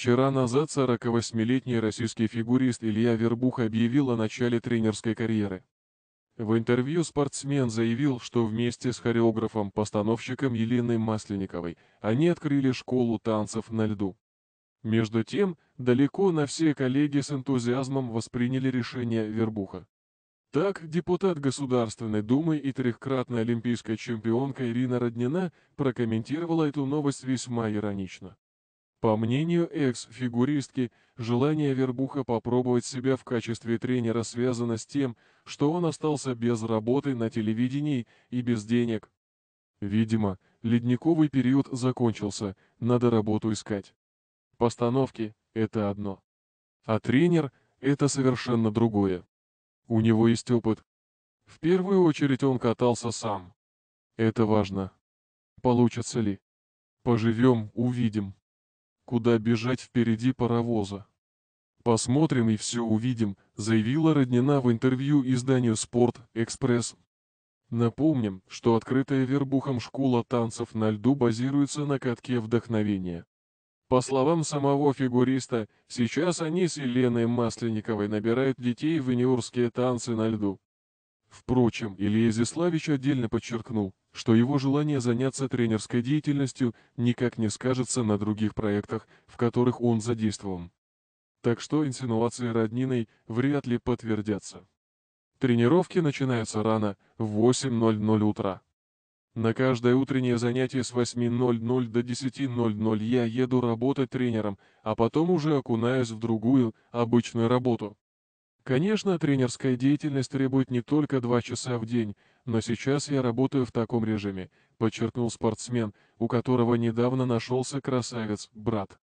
Вчера назад 48-летний российский фигурист Илья Вербух объявил о начале тренерской карьеры. В интервью спортсмен заявил, что вместе с хореографом-постановщиком Еленой Масленниковой они открыли школу танцев на льду. Между тем, далеко на все коллеги с энтузиазмом восприняли решение Вербуха. Так, депутат Государственной Думы и трехкратная олимпийская чемпионка Ирина Роднина прокомментировала эту новость весьма иронично. По мнению экс-фигуристки, желание Вербуха попробовать себя в качестве тренера связано с тем, что он остался без работы на телевидении и без денег. Видимо, ледниковый период закончился, надо работу искать. Постановки – это одно. А тренер – это совершенно другое. У него есть опыт. В первую очередь он катался сам. Это важно. Получится ли? Поживем, увидим куда бежать впереди паровоза. «Посмотрим и все увидим», заявила Роднина в интервью изданию «Спорт Экспресс». Напомним, что открытая вербухом школа танцев на льду базируется на катке вдохновения. По словам самого фигуриста, сейчас они с Еленой Масленниковой набирают детей в юниорские танцы на льду. Впрочем, Илья Изяславич отдельно подчеркнул, что его желание заняться тренерской деятельностью никак не скажется на других проектах, в которых он задействован. Так что инсинуации Родниной вряд ли подтвердятся. Тренировки начинаются рано, в 8.00 утра. На каждое утреннее занятие с 8.00 до 10.00 я еду работать тренером, а потом уже окунаюсь в другую, обычную работу. Конечно, тренерская деятельность требует не только 2 часа в день, но сейчас я работаю в таком режиме, подчеркнул спортсмен, у которого недавно нашелся красавец, брат.